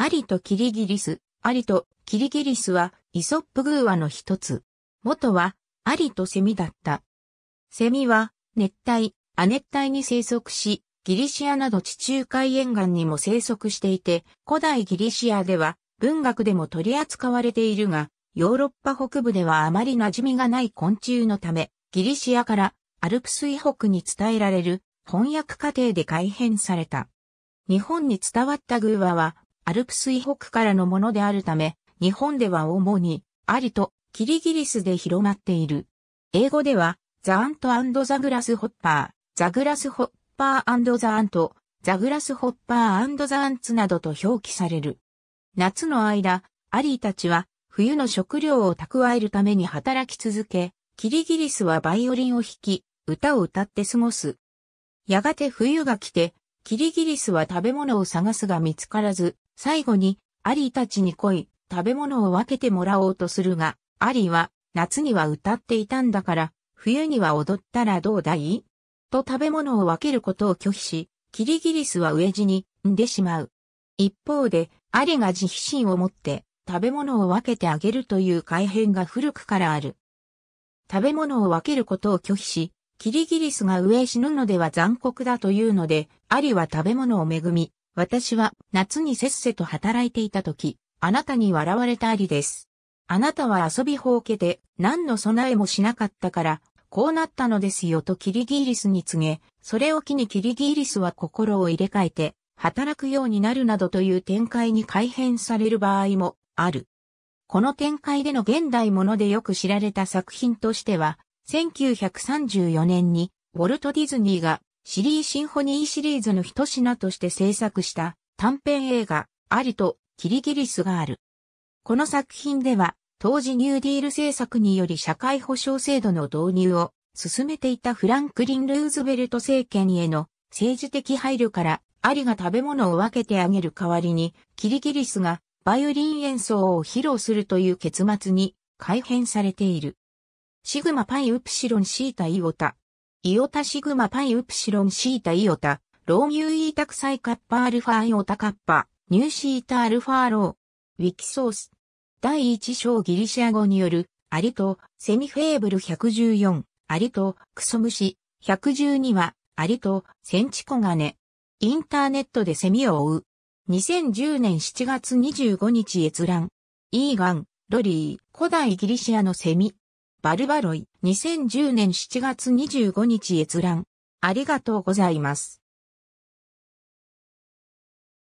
アリとキリギリス、アリとキリギリスはイソップー話の一つ。元はアリとセミだった。セミは熱帯、亜熱帯に生息し、ギリシアなど地中海沿岸にも生息していて、古代ギリシアでは文学でも取り扱われているが、ヨーロッパ北部ではあまり馴染みがない昆虫のため、ギリシアからアルプス以北に伝えられる翻訳過程で改変された。日本に伝わった偶話はアルプス以北からのものであるため、日本では主に、アリとキリギリスで広まっている。英語では、ザ・アントザ・グラス・ホッパー、ザ・グラス・ホッパーザ・アント、ザ・グラス・ホッパーザ・アンツなどと表記される。夏の間、アリーたちは、冬の食料を蓄えるために働き続け、キリギリスはバイオリンを弾き、歌を歌って過ごす。やがて冬が来て、キリギリスは食べ物を探すが見つからず、最後に、アリーたちに来い、食べ物を分けてもらおうとするが、アリーは、夏には歌っていたんだから、冬には踊ったらどうだいと食べ物を分けることを拒否し、キリギリスは飢え死に、んでしまう。一方で、アリが慈悲心を持って、食べ物を分けてあげるという改変が古くからある。食べ物を分けることを拒否し、キリギリスが飢え死ぬのでは残酷だというので、アリは食べ物を恵み、私は夏にせっせと働いていた時、あなたに笑われたありです。あなたは遊びほうけで何の備えもしなかったから、こうなったのですよとキリギリスに告げ、それを機にキリギリスは心を入れ替えて、働くようになるなどという展開に改変される場合もある。この展開での現代ものでよく知られた作品としては、1934年にウォルト・ディズニーがシリーシンフォニーシリーズの一品として制作した短編映画、アリとキリギリスがある。この作品では、当時ニューディール政策により社会保障制度の導入を進めていたフランクリン・ルーズベルト政権への政治的配慮からアリが食べ物を分けてあげる代わりにキリギリスがバイオリン演奏を披露するという結末に改変されている。シグマパイウプシロンシータイオタイオタシグマパイウプシロンシータイオタ、ローミューイータクサイカッパアルファイオタカッパ、ニューシータアルファロー。ウィキソース。第一章ギリシア語による、アリと、セミフェーブル114、アリと、クソムシ、112は、アリと、センチコガネ。インターネットでセミを追う。2010年7月25日閲覧。イーガン、ロリー、古代ギリシアのセミ。バルバロイ、2010年7月25日閲覧。ありがとうございます。